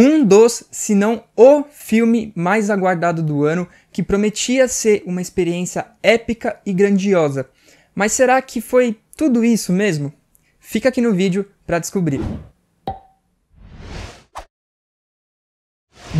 um dos, se não o filme mais aguardado do ano, que prometia ser uma experiência épica e grandiosa. Mas será que foi tudo isso mesmo? Fica aqui no vídeo para descobrir.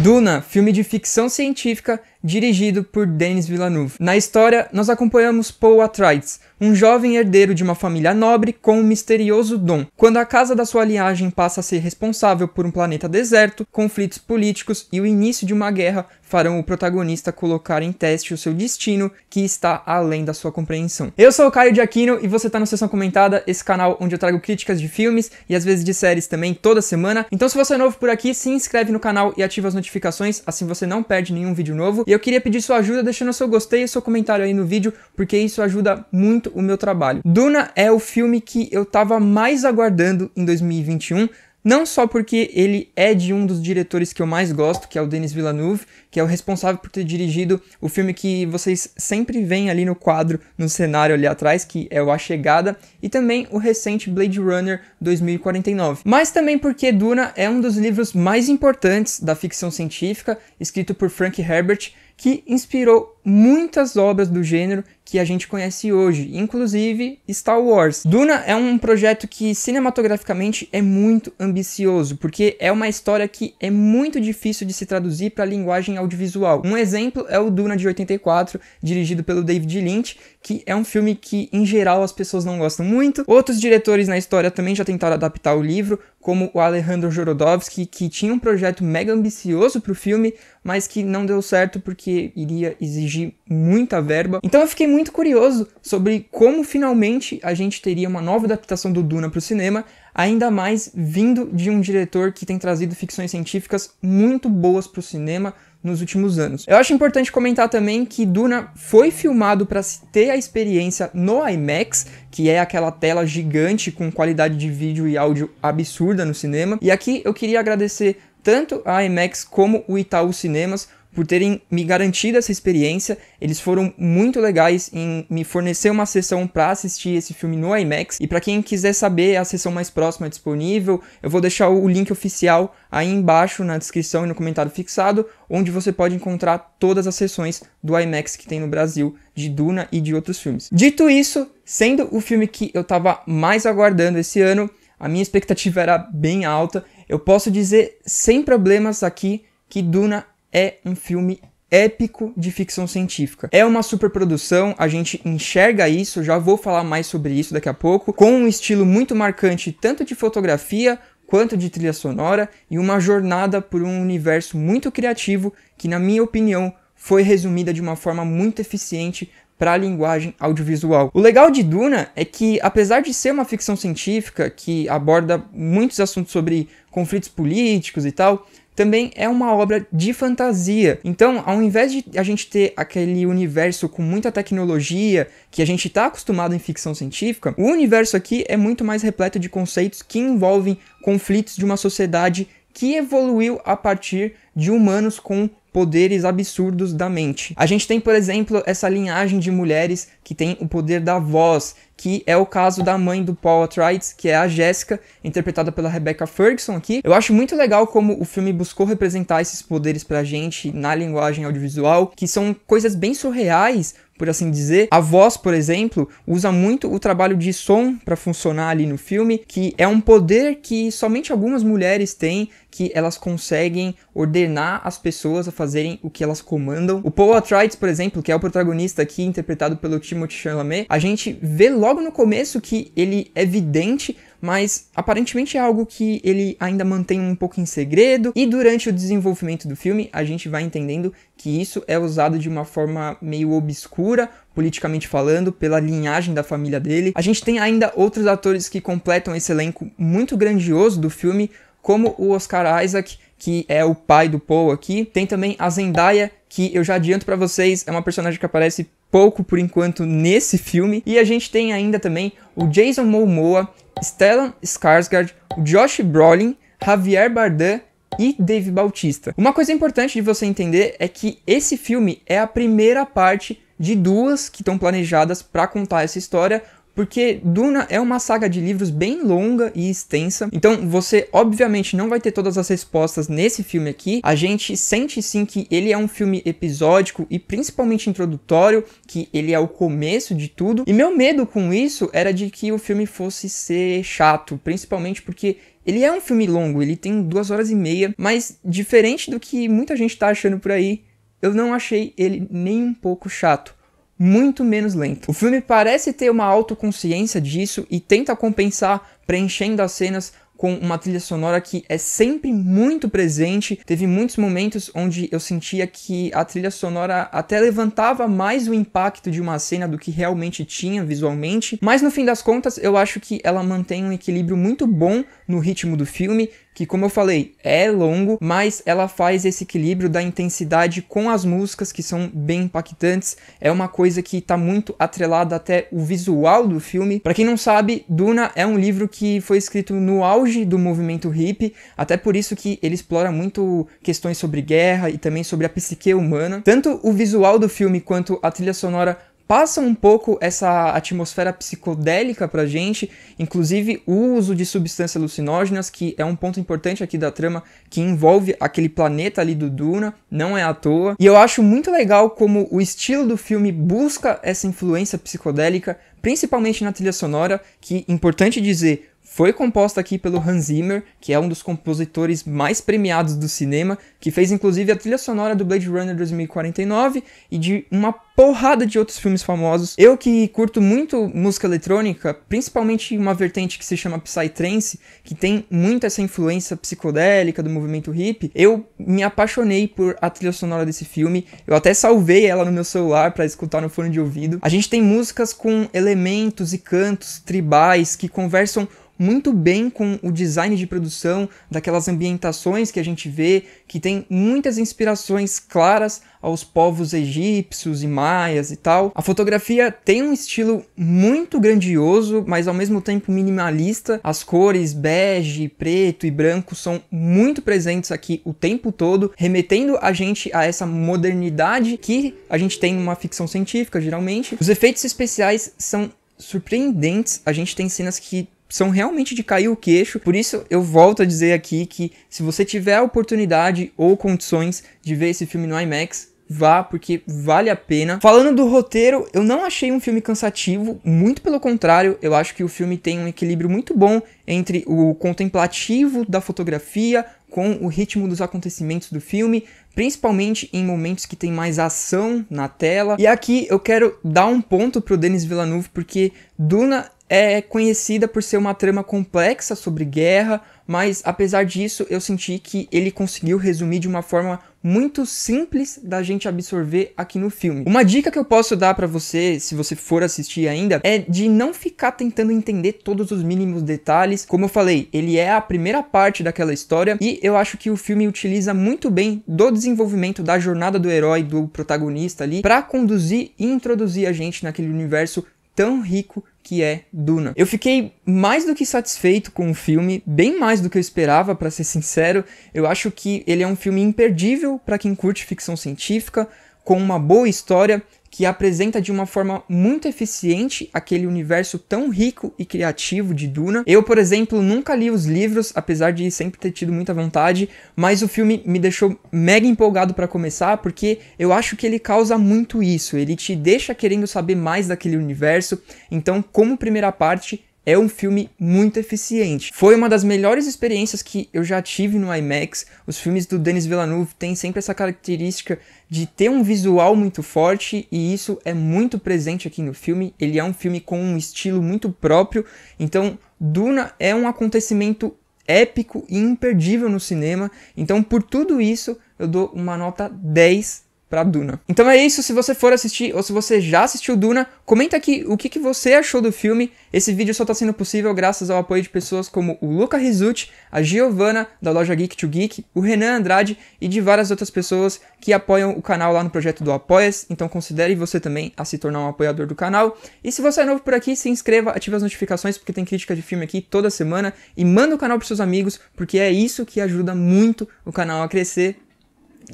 Duna, filme de ficção científica dirigido por Denis Villeneuve. Na história, nós acompanhamos Paul Atreides, um jovem herdeiro de uma família nobre com um misterioso dom. Quando a casa da sua linhagem passa a ser responsável por um planeta deserto, conflitos políticos e o início de uma guerra farão o protagonista colocar em teste o seu destino, que está além da sua compreensão. Eu sou o Caio de Aquino e você está no Sessão Comentada, esse canal onde eu trago críticas de filmes e às vezes de séries também toda semana. Então, se você é novo por aqui, se inscreve no canal e ativa as notificações, assim você não perde nenhum vídeo novo. E eu queria pedir sua ajuda deixando seu gostei e seu comentário aí no vídeo, porque isso ajuda muito muito o meu trabalho. Duna é o filme que eu estava mais aguardando em 2021. Não só porque ele é de um dos diretores que eu mais gosto, que é o Denis Villeneuve, que é o responsável por ter dirigido o filme que vocês sempre veem ali no quadro, no cenário ali atrás, que é o A Chegada, e também o recente Blade Runner 2049. Mas também porque Duna é um dos livros mais importantes da ficção científica, escrito por Frank Herbert, que inspirou muitas obras do gênero que a gente conhece hoje, inclusive Star Wars. Duna é um projeto que cinematograficamente é muito ambicioso, porque é uma história que é muito difícil de se traduzir para a linguagem audiovisual. Um exemplo é o Duna de 84, dirigido pelo David Lynch, que é um filme que em geral as pessoas não gostam muito. Outros diretores na história também já tentaram adaptar o livro, como o Alejandro Jodorowsky, que tinha um projeto mega ambicioso para o filme, mas que não deu certo porque porque iria exigir muita verba. Então eu fiquei muito curioso sobre como finalmente a gente teria uma nova adaptação do Duna para o cinema, ainda mais vindo de um diretor que tem trazido ficções científicas muito boas para o cinema nos últimos anos. Eu acho importante comentar também que Duna foi filmado para ter a experiência no IMAX, que é aquela tela gigante com qualidade de vídeo e áudio absurda no cinema. E aqui eu queria agradecer tanto a IMAX como o Itaú Cinemas por terem me garantido essa experiência. Eles foram muito legais em me fornecer uma sessão para assistir esse filme no IMAX. E para quem quiser saber é a sessão mais próxima é disponível, eu vou deixar o link oficial aí embaixo na descrição e no comentário fixado, onde você pode encontrar todas as sessões do IMAX que tem no Brasil de Duna e de outros filmes. Dito isso, sendo o filme que eu estava mais aguardando esse ano, a minha expectativa era bem alta. Eu posso dizer sem problemas aqui que Duna é um filme épico de ficção científica. É uma superprodução, a gente enxerga isso, já vou falar mais sobre isso daqui a pouco, com um estilo muito marcante tanto de fotografia quanto de trilha sonora e uma jornada por um universo muito criativo que, na minha opinião, foi resumida de uma forma muito eficiente para a linguagem audiovisual. O legal de Duna é que, apesar de ser uma ficção científica que aborda muitos assuntos sobre conflitos políticos e tal, também é uma obra de fantasia. Então, ao invés de a gente ter aquele universo com muita tecnologia que a gente está acostumado em ficção científica, o universo aqui é muito mais repleto de conceitos que envolvem conflitos de uma sociedade que evoluiu a partir de humanos com poderes absurdos da mente. A gente tem, por exemplo, essa linhagem de mulheres que tem o poder da voz, que é o caso da mãe do Paul Atreides, que é a Jéssica, interpretada pela Rebecca Ferguson aqui. Eu acho muito legal como o filme buscou representar esses poderes pra gente na linguagem audiovisual, que são coisas bem surreais, por assim dizer. A voz, por exemplo, usa muito o trabalho de som para funcionar ali no filme, que é um poder que somente algumas mulheres têm, que elas conseguem ordenar as pessoas a fazerem o que elas comandam. O Paul Atreides, por exemplo, que é o protagonista aqui interpretado pelo Timothée Chalamet, a gente vê logo no começo que ele é vidente, mas aparentemente é algo que ele ainda mantém um pouco em segredo, e durante o desenvolvimento do filme a gente vai entendendo que isso é usado de uma forma meio obscura, politicamente falando, pela linhagem da família dele. A gente tem ainda outros atores que completam esse elenco muito grandioso do filme, como o Oscar Isaac, que é o pai do Paul aqui. Tem também a Zendaya, que eu já adianto para vocês, é uma personagem que aparece pouco por enquanto nesse filme. E a gente tem ainda também o Jason Momoa, Stellan Skarsgård, o Josh Brolin, Javier Bardem e Dave Bautista. Uma coisa importante de você entender é que esse filme é a primeira parte de duas que estão planejadas para contar essa história, porque Duna é uma saga de livros bem longa e extensa, então você obviamente não vai ter todas as respostas nesse filme aqui. A gente sente sim que ele é um filme episódico e principalmente introdutório, que ele é o começo de tudo. E meu medo com isso era de que o filme fosse ser chato, principalmente porque ele é um filme longo, ele tem duas horas e meia, mas diferente do que muita gente tá achando por aí, eu não achei ele nem um pouco chato muito menos lento. O filme parece ter uma autoconsciência disso e tenta compensar preenchendo as cenas com uma trilha sonora que é sempre muito presente. Teve muitos momentos onde eu sentia que a trilha sonora até levantava mais o impacto de uma cena do que realmente tinha visualmente, mas no fim das contas eu acho que ela mantém um equilíbrio muito bom no ritmo do filme, que como eu falei, é longo, mas ela faz esse equilíbrio da intensidade com as músicas que são bem impactantes. É uma coisa que está muito atrelada até o visual do filme. Para quem não sabe, Duna é um livro que foi escrito no auge do movimento hippie, até por isso que ele explora muito questões sobre guerra e também sobre a psique humana. Tanto o visual do filme quanto a trilha sonora passam um pouco essa atmosfera psicodélica pra gente, inclusive o uso de substâncias alucinógenas, que é um ponto importante aqui da trama, que envolve aquele planeta ali do Duna, não é à toa. E eu acho muito legal como o estilo do filme busca essa influência psicodélica, principalmente na trilha sonora, que, importante dizer, foi composta aqui pelo Hans Zimmer, que é um dos compositores mais premiados do cinema, que fez inclusive a trilha sonora do Blade Runner 2049 e de uma porrada de outros filmes famosos. Eu que curto muito música eletrônica, principalmente uma vertente que se chama Psytrance, que tem muito essa influência psicodélica do movimento hip, eu me apaixonei por a trilha sonora desse filme. Eu até salvei ela no meu celular para escutar no fone de ouvido. A gente tem músicas com elementos e cantos tribais que conversam muito bem com o design de produção, daquelas ambientações que a gente vê, que tem muitas inspirações claras aos povos egípcios e maias e tal. A fotografia tem um estilo muito grandioso, mas ao mesmo tempo minimalista. As cores bege, preto e branco são muito presentes aqui o tempo todo, remetendo a gente a essa modernidade que a gente tem numa ficção científica, geralmente. Os efeitos especiais são surpreendentes. A gente tem cenas que são realmente de cair o queixo. Por isso eu volto a dizer aqui que se você tiver a oportunidade ou condições de ver esse filme no IMAX, vá, porque vale a pena. Falando do roteiro, eu não achei um filme cansativo, muito pelo contrário, eu acho que o filme tem um equilíbrio muito bom entre o contemplativo da fotografia com o ritmo dos acontecimentos do filme, principalmente em momentos que tem mais ação na tela. E aqui eu quero dar um ponto pro Denis Villeneuve porque Duna é conhecida por ser uma trama complexa sobre guerra, mas apesar disso, eu senti que ele conseguiu resumir de uma forma muito simples da gente absorver aqui no filme. Uma dica que eu posso dar para você, se você for assistir ainda, é de não ficar tentando entender todos os mínimos detalhes. Como eu falei, ele é a primeira parte daquela história e eu acho que o filme utiliza muito bem do desenvolvimento da jornada do herói, do protagonista ali, para conduzir e introduzir a gente naquele universo tão rico que é Duna. Eu fiquei mais do que satisfeito com o filme, bem mais do que eu esperava, para ser sincero. Eu acho que ele é um filme imperdível para quem curte ficção científica, com uma boa história que apresenta de uma forma muito eficiente aquele universo tão rico e criativo de Duna. Eu, por exemplo, nunca li os livros, apesar de sempre ter tido muita vontade, mas o filme me deixou mega empolgado para começar, porque eu acho que ele causa muito isso, ele te deixa querendo saber mais daquele universo. Então, como primeira parte, é um filme muito eficiente. Foi uma das melhores experiências que eu já tive no IMAX. Os filmes do Denis Villeneuve têm sempre essa característica de ter um visual muito forte e isso é muito presente aqui no filme. Ele é um filme com um estilo muito próprio, então Duna é um acontecimento épico e imperdível no cinema. Então, por tudo isso, eu dou uma nota 10 para Duna. Então é isso, se você for assistir ou se você já assistiu Duna, comenta aqui o que, que você achou do filme. Esse vídeo só está sendo possível graças ao apoio de pessoas como o Luca Rizzuti, a Giovana da loja Geek to Geek, o Renan Andrade e de várias outras pessoas que apoiam o canal lá no projeto do Apoias. Então considere você também a se tornar um apoiador do canal. E se você é novo por aqui, se inscreva, ative as notificações porque tem crítica de filme aqui toda semana e manda o canal para seus amigos, porque é isso que ajuda muito o canal a crescer.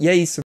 E é isso.